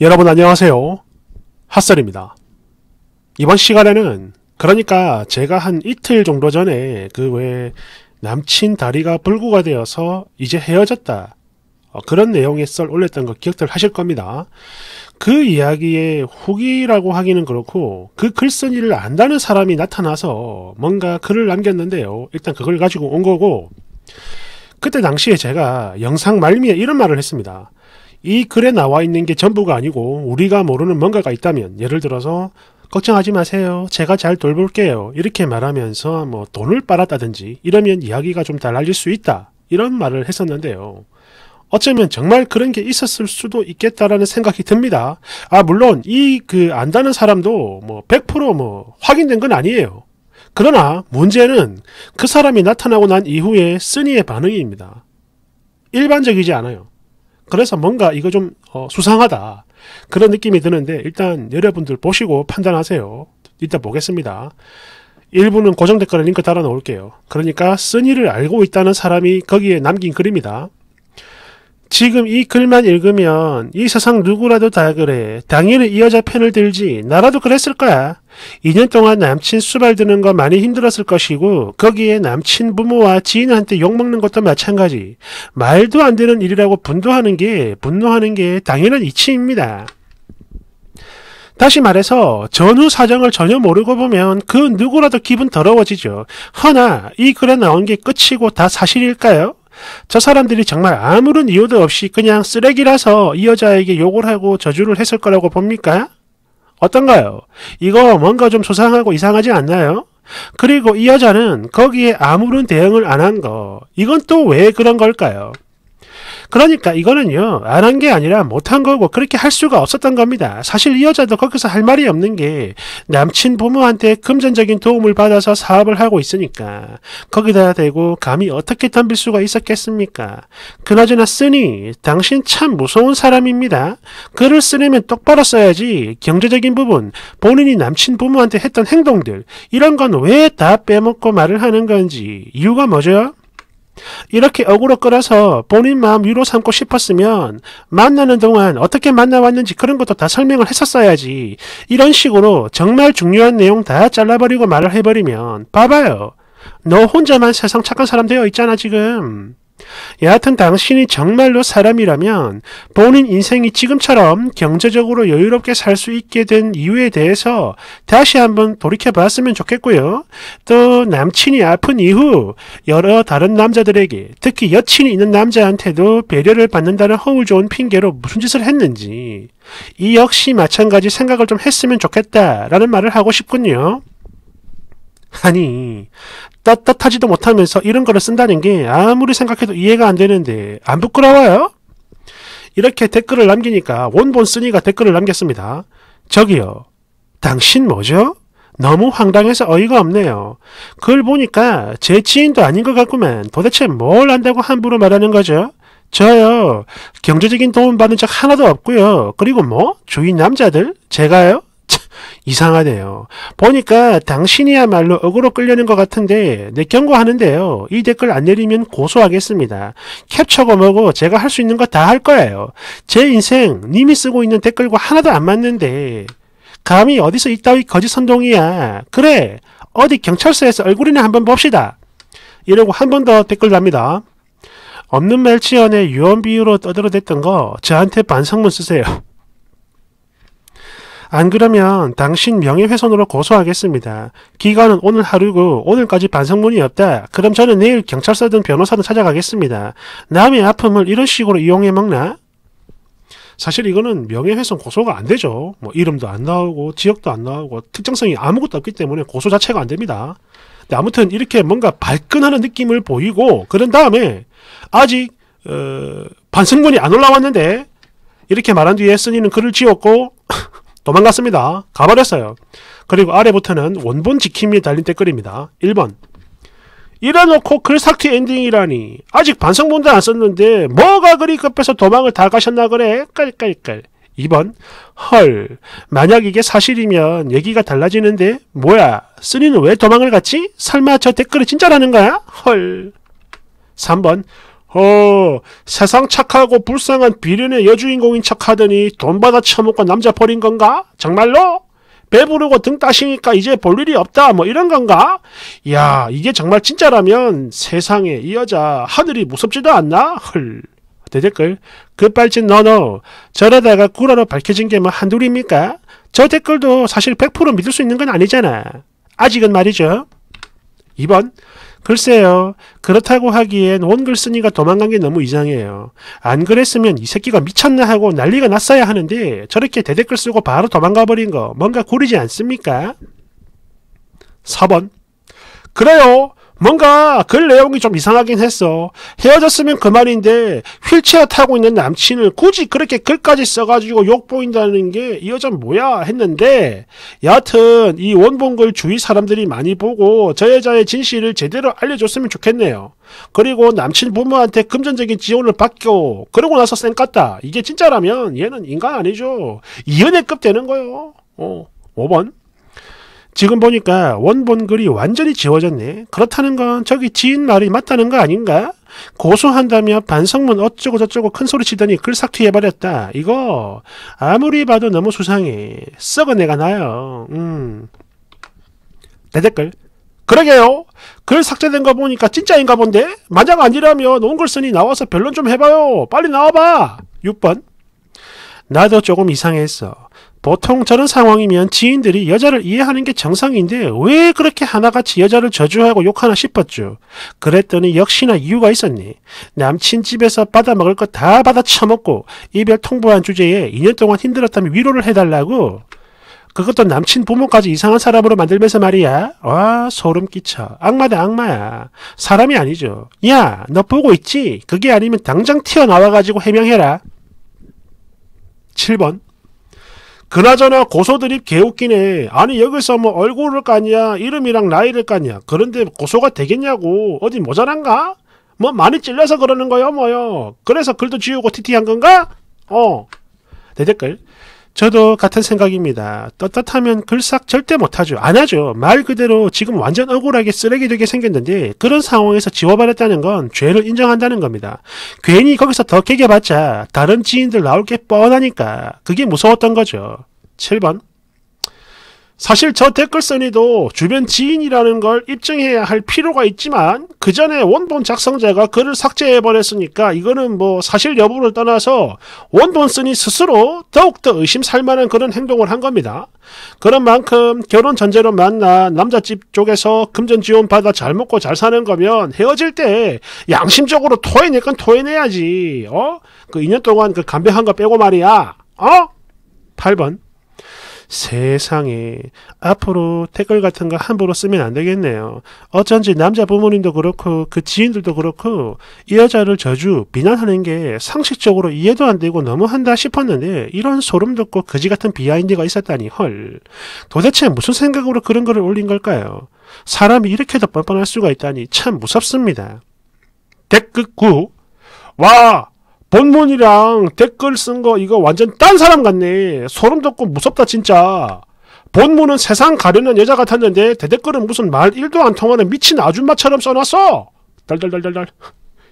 여러분 안녕하세요. 핫설입니다. 이번 시간에는 그러니까 제가 한 이틀 정도 전에 그 왜 남친 다리가 불구가 되어서 이제 헤어졌다. 어, 그런 내용의 썰 올렸던 거 기억들 하실 겁니다. 그 이야기의 후기라고 하기는 그렇고 그 글쓴이를 안다는 사람이 나타나서 뭔가 글을 남겼는데요. 일단 그걸 가지고 온 거고 그때 당시에 제가 영상 말미에 이런 말을 했습니다. 이 글에 나와 있는 게 전부가 아니고 우리가 모르는 뭔가가 있다면 예를 들어서 걱정하지 마세요. 제가 잘 돌볼게요. 이렇게 말하면서 뭐 돈을 빨았다든지 이러면 이야기가 좀 달라질 수 있다. 이런 말을 했었는데요. 어쩌면 정말 그런 게 있었을 수도 있겠다라는 생각이 듭니다. 아, 물론 이 그 안다는 사람도 뭐 100%뭐 확인된 건 아니에요. 그러나 문제는 그 사람이 나타나고 난 이후에 쓰니의 반응입니다. 일반적이지 않아요. 그래서 뭔가 이거 좀 어, 수상하다 그런 느낌이 드는데 일단 여러분들 보시고 판단하세요. 일단 보겠습니다. 일부는 고정 댓글에 링크 달아 놓을게요. 그러니까 쓴이를 알고 있다는 사람이 거기에 남긴 글입니다. 지금 이 글만 읽으면 이 세상 누구라도 다 그래. 당연히 이 여자 편을 들지. 나라도 그랬을 거야. 2년 동안 남친 수발 드는 거 많이 힘들었을 것이고 거기에 남친 부모와 지인한테 욕먹는 것도 마찬가지. 말도 안 되는 일이라고 분노하는 게 분노하는 게 당연한 이치입니다. 다시 말해서 전후 사정을 전혀 모르고 보면 그 누구라도 기분 더러워지죠. 허나 이 글에 나온 게 끝이고 다 사실일까요? 저 사람들이 정말 아무런 이유도 없이 그냥 쓰레기라서 이 여자에게 욕을 하고 저주를 했을 거라고 봅니까? 어떤가요? 이거 뭔가 좀 소상하고 이상하지 않나요? 그리고 이 여자는 거기에 아무런 대응을 안 한 거. 이건 또 왜 그런 걸까요? 그러니까 이거는요. 안 한 게 아니라 못한 거고 그렇게 할 수가 없었던 겁니다. 사실 이 여자도 거기서 할 말이 없는 게 남친 부모한테 금전적인 도움을 받아서 사업을 하고 있으니까 거기다 대고 감히 어떻게 덤빌 수가 있었겠습니까? 그나저나 쓰니 당신 참 무서운 사람입니다. 글을 쓰려면 똑바로 써야지 경제적인 부분 본인이 남친 부모한테 했던 행동들 이런 건 왜 다 빼먹고 말을 하는 건지 이유가 뭐죠? 이렇게 억울로 끌어서 본인 마음 위로 삼고 싶었으면 만나는 동안 어떻게 만나왔는지 그런 것도 다 설명을 했었어야지. 이런 식으로 정말 중요한 내용 다 잘라버리고 말을 해버리면 봐봐요. 너 혼자만 세상 착한 사람 되어 있잖아 지금. 여하튼 당신이 정말로 사람이라면 본인 인생이 지금처럼 경제적으로 여유롭게 살 수 있게 된 이유에 대해서 다시 한번 돌이켜 봤으면 좋겠고요. 또 남친이 아픈 이후 여러 다른 남자들에게 특히 여친이 있는 남자한테도 배려를 받는다는 허울 좋은 핑계로 무슨 짓을 했는지 이 역시 마찬가지 생각을 좀 했으면 좋겠다라는 말을 하고 싶군요. 아니, 떳떳하지도 못하면서 이런 거를 쓴다는 게 아무리 생각해도 이해가 안 되는데 안 부끄러워요? 이렇게 댓글을 남기니까 원본 쓰니가 댓글을 남겼습니다. 저기요. 당신 뭐죠? 너무 황당해서 어이가 없네요. 글 보니까 제 지인도 아닌 것 같구만. 도대체 뭘 안다고 함부로 말하는 거죠? 저요. 경제적인 도움받은 적 하나도 없고요. 그리고 뭐? 주인 남자들? 제가요? 이상하네요. 보니까 당신이야말로 억으로 끌려는 것 같은데 내 경고하는데요. 이 댓글 안 내리면 고소하겠습니다. 캡처고 뭐고 제가 할 수 있는 거 다 할 거예요. 제 인생 님이 쓰고 있는 댓글과 하나도 안 맞는데 감히 어디서 이따위 거짓 선동이야. 그래 어디 경찰서에서 얼굴이나 한번 봅시다. 이러고 한 번 더 댓글 납니다. 없는 말치연의 유언비유로 떠들어댔던 거 저한테 반성문 쓰세요. 안 그러면 당신 명예훼손으로 고소하겠습니다. 기간은 오늘 하루고 오늘까지 반성문이 없다. 그럼 저는 내일 경찰서든 변호사든 찾아가겠습니다. 남의 아픔을 이런 식으로 이용해 먹나? 사실 이거는 명예훼손 고소가 안 되죠. 뭐 이름도 안 나오고 지역도 안 나오고 특정성이 아무것도 없기 때문에 고소 자체가 안 됩니다. 근데 아무튼 이렇게 뭔가 발끈하는 느낌을 보이고 그런 다음에 아직 어, 반성문이 안 올라왔는데 이렇게 말한 뒤에 선니는 글을 지웠고 도망갔습니다. 가버렸어요. 그리고 아래부터는 원본 지킴이 달린 댓글입니다. 1번 이래놓고 글 삭제 엔딩이라니 아직 반성문도 안 썼는데 뭐가 그리 급해서 도망을 다 가셨나 그래 깔깔깔 2번 헐 만약 이게 사실이면 얘기가 달라지는데 뭐야 쓰니는 왜 도망을 갔지? 설마 저 댓글이 진짜라는 거야? 헐 3번 어, 세상 착하고 불쌍한 비련의 여주인공인 척하더니 돈 받아 처먹고 남자 버린 건가? 정말로? 배부르고 등 따시니까 이제 볼 일이 없다 뭐 이런 건가? 야 이게 정말 진짜라면 세상에 이 여자 하늘이 무섭지도 않나? 헐 대댓글 그빨진 너너 저러다가 구라로 밝혀진 게 뭐 한둘입니까? 저 댓글도 사실 100% 믿을 수 있는 건 아니잖아 아직은 말이죠 2번 글쎄요. 그렇다고 하기엔 원 글쓴이가 도망간 게 너무 이상해요. 안 그랬으면 이 새끼가 미쳤나 하고 난리가 났어야 하는데 저렇게 대댓글 쓰고 바로 도망가 버린 거 뭔가 구리지 않습니까? 4번 그래요. 뭔가 글 그 내용이 좀 이상하긴 했어. 헤어졌으면 그만인데 휠체어 타고 있는 남친을 굳이 그렇게 글까지 써가지고 욕 보인다는 게 이 여자 뭐야 했는데 여하튼 이 원본 글 주위 사람들이 많이 보고 저 여자의 진실을 제대로 알려줬으면 좋겠네요. 그리고 남친 부모한테 금전적인 지원을 받고 그러고 나서 쌩 깠다. 이게 진짜라면 얘는 인간 아니죠. 이연애급 되는 거요. 어, 5번. 지금 보니까 원본 글이 완전히 지워졌네. 그렇다는 건 저기 지인 말이 맞다는 거 아닌가? 고소한다며 반성문 어쩌고저쩌고 큰소리 치더니 글싹튀해버렸다 이거 아무리 봐도 너무 수상해. 썩은 애가 나요. 음. 내 댓글. 그러게요. 글 삭제된 거 보니까 진짜인가 본데? 만약 아니라면 논글 쓰니 나와서 변론 좀 해봐요. 빨리 나와봐. 6번. 나도 조금 이상했어. 보통 저런 상황이면 지인들이 여자를 이해하는 게 정상인데 왜 그렇게 하나같이 여자를 저주하고 욕하나 싶었죠. 그랬더니 역시나 이유가 있었니. 남친 집에서 받아먹을 거 다 받아 처먹고 이별 통보한 주제에 2년 동안 힘들었다면 위로를 해달라고 그것도 남친 부모까지 이상한 사람으로 만들면서 말이야. 와 소름 끼쳐. 악마다 악마야. 사람이 아니죠. 야 너 보고 있지? 그게 아니면 당장 튀어나와가지고 해명해라. 7번 그나저나 고소드립 개웃기네. 아니 여기서 뭐 얼굴을 까냐 이름이랑 나이를 까냐 그런데 고소가 되겠냐고 어디 모자란가? 뭐 많이 찔려서 그러는 거요 뭐요. 그래서 글도 지우고 티티한 건가? 어. 대댓글. 저도 같은 생각입니다. 떳떳하면 글싹 절대 못하죠. 안 하죠. 말 그대로 지금 완전 억울하게 쓰레기 되게 생겼는데 그런 상황에서 지워버렸다는 건 죄를 인정한다는 겁니다. 괜히 거기서 더 개겨봤자 다른 지인들 나올 게 뻔하니까 그게 무서웠던 거죠. 7번 사실 저 댓글쓴이도 주변 지인이라는 걸 입증해야 할 필요가 있지만 그 전에 원본 작성자가 글을 삭제해버렸으니까 이거는 뭐 사실 여부를 떠나서 원본쓴이 스스로 더욱더 의심 살만한 그런 행동을 한 겁니다. 그런 만큼 결혼 전제로 만나 남자집 쪽에서 금전 지원 받아 잘 먹고 잘 사는 거면 헤어질 때 양심적으로 토해낼 건 토해내야지. 어? 그 2년 동안 그 간병한 거 빼고 말이야. 어? 8번. 세상에 앞으로 댓글 같은 거 함부로 쓰면 안 되겠네요. 어쩐지 남자 부모님도 그렇고 그 지인들도 그렇고 이 여자를 저주 비난하는 게 상식적으로 이해도 안 되고 너무한다 싶었는데 이런 소름 돋고 거지 같은 비하인드가 있었다니 헐. 도대체 무슨 생각으로 그런 거를 올린 걸까요? 사람이 이렇게도 뻔뻔할 수가 있다니 참 무섭습니다. 댓글 9. 와! 본문이랑 댓글 쓴 거 이거 완전 딴 사람 같네. 소름 돋고 무섭다 진짜. 본문은 세상 가려는 여자 같았는데 대댓글은 무슨 말 1도 안 통하는 미친 아줌마처럼 써놨어. 달달달달달.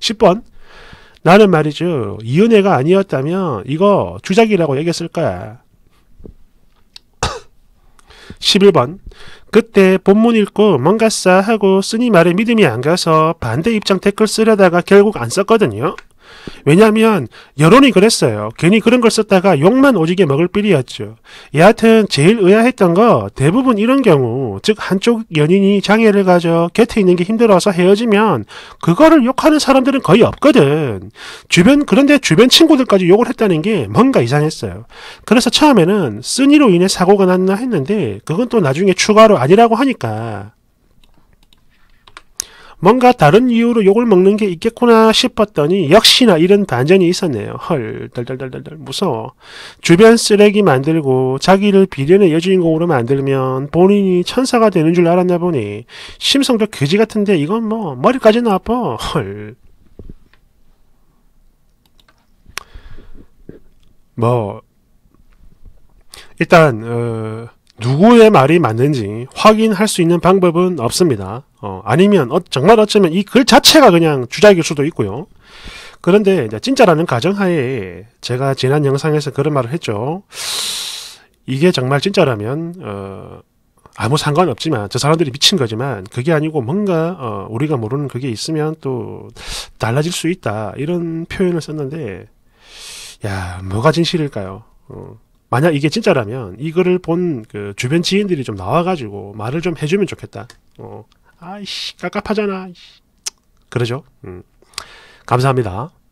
10번. 나는 말이죠. 이은혜가 아니었다면 이거 주작이라고 얘기했을 거야. 11번. 그때 본문 읽고 뭔가 싸하고 쓰니 말에 믿음이 안 가서 반대 입장 댓글 쓰려다가 결국 안 썼거든요. 왜냐하면 여론이 그랬어요. 괜히 그런 걸 썼다가 욕만 오지게 먹을 삘이였죠 여하튼 제일 의아했던 거 대부분 이런 경우 즉 한쪽 연인이 장애를 가져 곁에 있는 게 힘들어서 헤어지면 그거를 욕하는 사람들은 거의 없거든. 주변 그런데 주변 친구들까지 욕을 했다는 게 뭔가 이상했어요. 그래서 처음에는 쓴이로 인해 사고가 났나 했는데 그건 또 나중에 추가로 아니라고 하니까 뭔가 다른 이유로 욕을 먹는 게 있겠구나 싶었더니 역시나 이런 반전이 있었네요. 헐, 덜덜덜덜 무서워. 주변 쓰레기 만들고 자기를 비련의 여주인공으로 만들면 본인이 천사가 되는 줄 알았나 보니 심성적 그지 같은데 이건 뭐 머리까지 나빠. 헐. 뭐 일단 어 누구의 말이 맞는지 확인할 수 있는 방법은 없습니다. 어, 아니면 어, 정말 어쩌면 이 글 자체가 그냥 주작일 수도 있고요. 그런데 진짜라는 가정하에 제가 지난 영상에서 그런 말을 했죠. 이게 정말 진짜라면 어, 아무 상관없지만 저 사람들이 미친 거지만 그게 아니고 뭔가 어, 우리가 모르는 그게 있으면 또 달라질 수 있다 이런 표현을 썼는데 야 뭐가 진실일까요? 어. 만약 이게 진짜라면 이거를 본 그 주변 지인들이 좀 나와가지고 말을 좀 해주면 좋겠다. 어, 아이씨 깝깝하잖아. 그러죠. 음. 감사합니다.